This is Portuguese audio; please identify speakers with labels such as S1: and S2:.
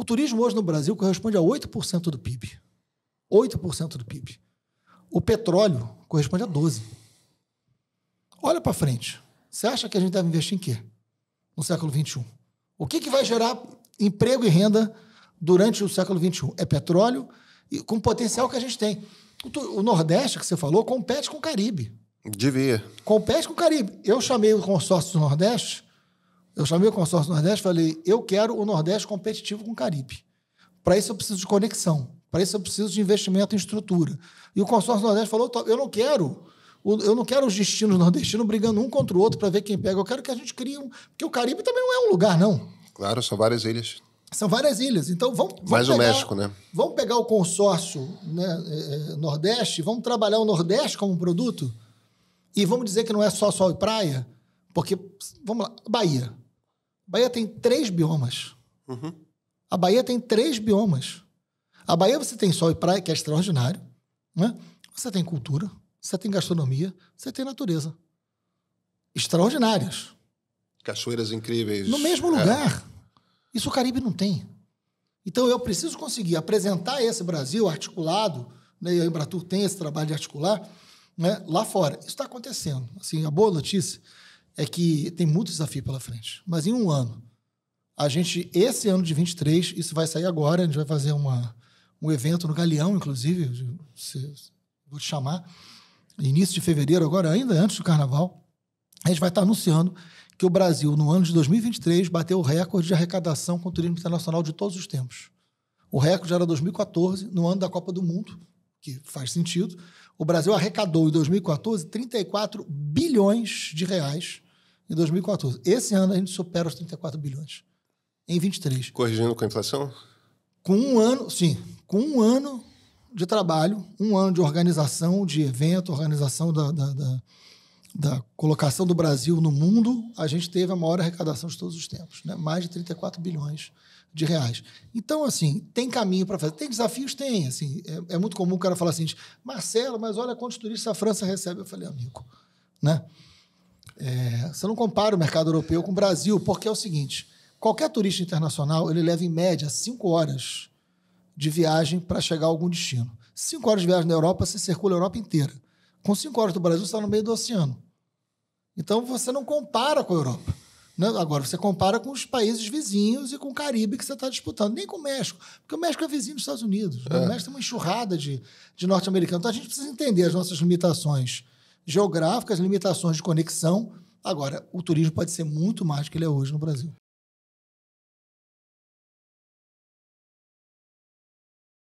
S1: O turismo hoje no Brasil corresponde a 8% do PIB. 8% do PIB. O petróleo corresponde a 12%. Olha para frente. Você acha que a gente deve investir em quê? No século XXI. O que, que vai gerar emprego e renda durante o século XXI? É petróleo e com o potencial que a gente tem. O Nordeste, que você falou, compete com o Caribe. Devia. Compete com o Caribe. Eu chamei o consórcio do Nordeste eu chamei o consórcio Nordeste e falei: eu quero o Nordeste competitivo com o Caribe. Para isso eu preciso de conexão, para isso eu preciso de investimento em estrutura. E o consórcio Nordeste falou: eu não quero. Eu não quero os destinos nordestinos brigando um contra o outro para ver quem pega. Eu quero que a gente crie um. Porque o Caribe também não é um lugar, não. Claro, são várias ilhas. São várias ilhas. Então vamos. vamos Mais pegar, o México, né? Vamos pegar o consórcio né, é, Nordeste, vamos trabalhar o Nordeste como produto e vamos dizer que não é só sol e praia, porque, vamos lá, Bahia. Bahia tem três biomas. Uhum. A Bahia tem três biomas. A Bahia você tem sol e praia, que é extraordinário. Né? Você tem cultura, você tem gastronomia, você tem natureza. Extraordinárias. Cachoeiras incríveis. No mesmo é. lugar. É. Isso o Caribe não tem. Então eu preciso conseguir apresentar esse Brasil articulado, né? e a Embratur tem esse trabalho de articular, né? lá fora. Isso está acontecendo. Assim, a boa notícia é que tem muito desafio pela frente. Mas em um ano, a gente, esse ano de 23, isso vai sair agora, a gente vai fazer uma, um evento no Galeão, inclusive, se, vou te chamar, início de fevereiro, agora ainda antes do carnaval, a gente vai estar anunciando que o Brasil, no ano de 2023, bateu o recorde de arrecadação com o turismo internacional de todos os tempos. O recorde era 2014, no ano da Copa do Mundo, que faz sentido, o Brasil arrecadou em 2014 34 bilhões de reais em 2014. Esse ano a gente supera os 34 bilhões em 23. Corrigindo com a inflação? Com um ano, sim, com um ano de trabalho, um ano de organização de evento, organização da, da, da da colocação do Brasil no mundo, a gente teve a maior arrecadação de todos os tempos, né? mais de 34 bilhões de reais. Então, assim, tem caminho para fazer. Tem desafios? Tem. Assim, é, é, muito comum o cara falar assim, Marcelo, mas olha quantos turistas a França recebe. Eu falei, amigo, né? É, você não compara o mercado europeu com o Brasil, porque é o seguinte, qualquer turista internacional, ele leva em média cinco horas de viagem para chegar a algum destino. Cinco horas de viagem na Europa, você circula a Europa inteira. Com cinco horas do Brasil, você está no meio do oceano. Então você não compara com a Europa. Né? Agora, você compara com os países vizinhos e com o Caribe que você está disputando, nem com o México, porque o México é vizinho dos Estados Unidos. Né? É. O México tem uma enxurrada de, de norte-americanos. Então a gente precisa entender as nossas limitações geográficas, limitações de conexão. Agora, o turismo pode ser muito mais do que ele é hoje no Brasil.